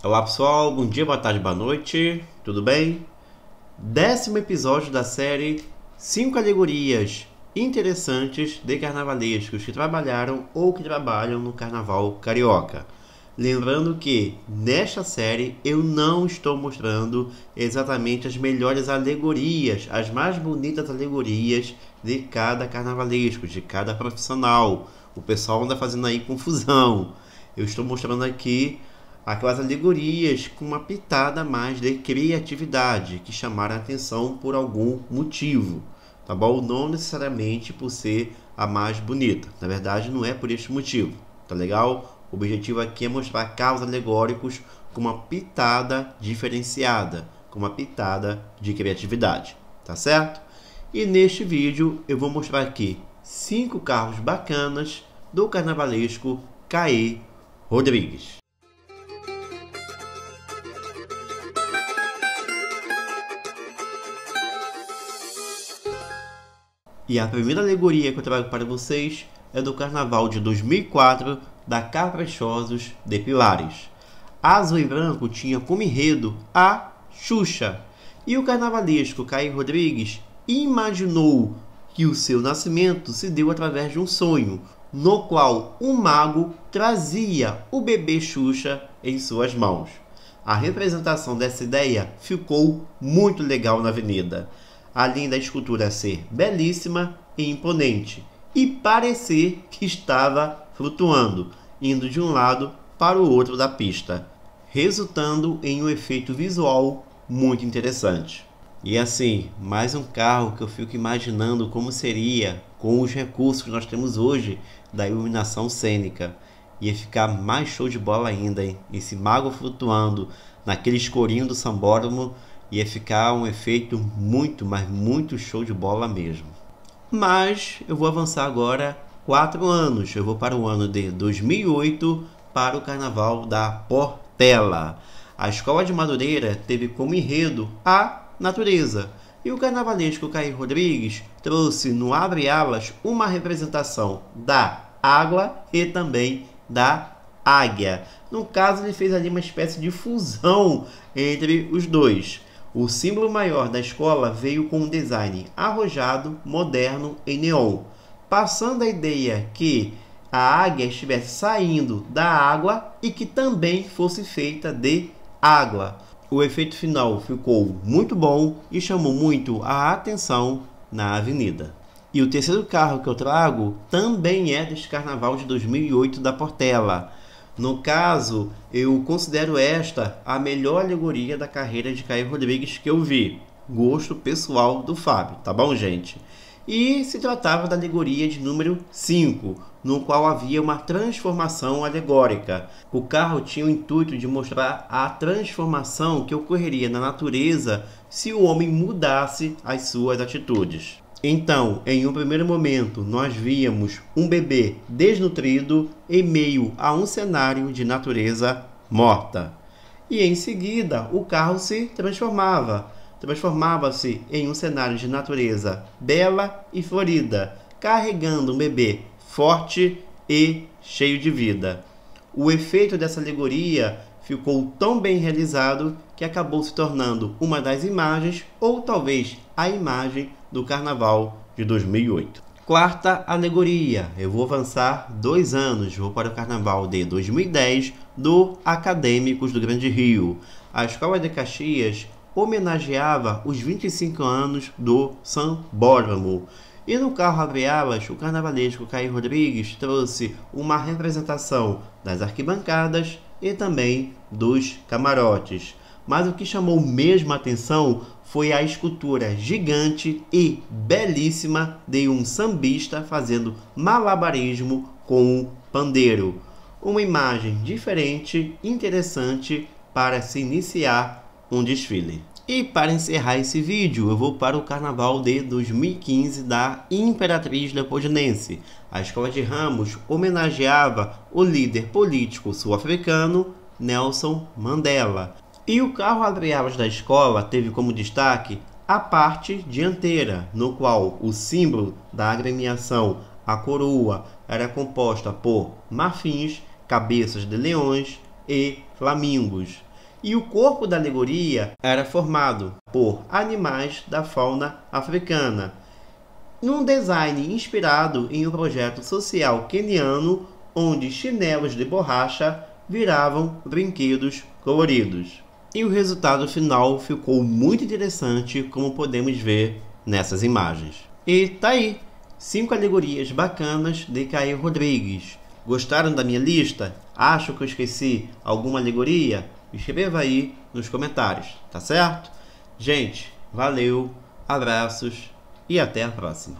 Olá pessoal, bom dia, boa tarde, boa noite, tudo bem? Décimo episódio da série 5 alegorias interessantes de carnavalescos que trabalharam ou que trabalham no carnaval carioca. Lembrando que nesta série eu não estou mostrando exatamente as melhores alegorias, as mais bonitas alegorias de cada carnavalesco, de cada profissional. O pessoal anda fazendo aí confusão. Eu estou mostrando aqui aquelas alegorias com uma pitada mais de criatividade que chamaram a atenção por algum motivo, tá bom? Não necessariamente por ser a mais bonita, na verdade não é por este motivo, tá legal? O objetivo aqui é mostrar carros alegóricos com uma pitada diferenciada, com uma pitada de criatividade, tá certo? E neste vídeo eu vou mostrar aqui cinco carros bacanas do carnavalesco Caê Rodrigues. E a primeira alegoria que eu trago para vocês é do Carnaval de 2004 da Caprichosos de Pilares. Azul e Branco tinha como enredo a Xuxa. E o carnavalesco Caio Rodrigues imaginou que o seu nascimento se deu através de um sonho, no qual um mago trazia o bebê Xuxa em suas mãos. A representação dessa ideia ficou muito legal na avenida além da escultura ser belíssima e imponente, e parecer que estava flutuando, indo de um lado para o outro da pista, resultando em um efeito visual muito interessante. E assim, mais um carro que eu fico imaginando como seria com os recursos que nós temos hoje da iluminação cênica. Ia ficar mais show de bola ainda, hein? Esse mago flutuando naquele escurinho do sambódromo ia ficar um efeito muito, mas muito show de bola mesmo. Mas eu vou avançar agora quatro anos, eu vou para o ano de 2008 para o Carnaval da Portela. A Escola de Madureira teve como enredo a natureza. E o carnavalesco Caio Rodrigues trouxe no Abre Alas uma representação da água e também da águia. No caso, ele fez ali uma espécie de fusão entre os dois. O símbolo maior da escola veio com um design arrojado, moderno e neon, passando a ideia que a águia estivesse saindo da água e que também fosse feita de água. O efeito final ficou muito bom e chamou muito a atenção na avenida. E o terceiro carro que eu trago também é deste carnaval de 2008 da Portela. No caso, eu considero esta a melhor alegoria da carreira de Caio Rodrigues que eu vi. Gosto pessoal do Fábio, tá bom, gente? E se tratava da alegoria de número 5, no qual havia uma transformação alegórica. O carro tinha o intuito de mostrar a transformação que ocorreria na natureza se o homem mudasse as suas atitudes. Então, em um primeiro momento, nós víamos um bebê desnutrido em meio a um cenário de natureza morta. E em seguida, o carro se transformava. Transformava-se em um cenário de natureza bela e florida, carregando um bebê forte e cheio de vida. O efeito dessa alegoria ficou tão bem realizado que acabou se tornando uma das imagens, ou talvez a imagem do Carnaval de 2008. Quarta alegoria, eu vou avançar dois anos, vou para o Carnaval de 2010 do Acadêmicos do Grande Rio. A Escola de Caxias homenageava os 25 anos do São Sambódromo. E no carro abre alas, o carnavalesco Caio Rodrigues trouxe uma representação das arquibancadas e também dos camarotes mas o que chamou mesmo a atenção foi a escultura gigante e belíssima de um sambista fazendo malabarismo com o pandeiro. Uma imagem diferente, interessante para se iniciar um desfile. E para encerrar esse vídeo, eu vou para o Carnaval de 2015 da Imperatriz Leopoldinense. A Escola de Ramos homenageava o líder político sul-africano Nelson Mandela. E o carro entre da escola teve como destaque a parte dianteira, no qual o símbolo da agremiação, a coroa, era composta por marfins, cabeças de leões e flamingos. E o corpo da alegoria era formado por animais da fauna africana, num design inspirado em um projeto social keniano onde chinelos de borracha viravam brinquedos coloridos e o resultado final ficou muito interessante, como podemos ver nessas imagens. E tá aí, cinco alegorias bacanas de Caio Rodrigues. Gostaram da minha lista? Acho que eu esqueci alguma alegoria? Escreva aí nos comentários, tá certo? Gente, valeu, abraços e até a próxima.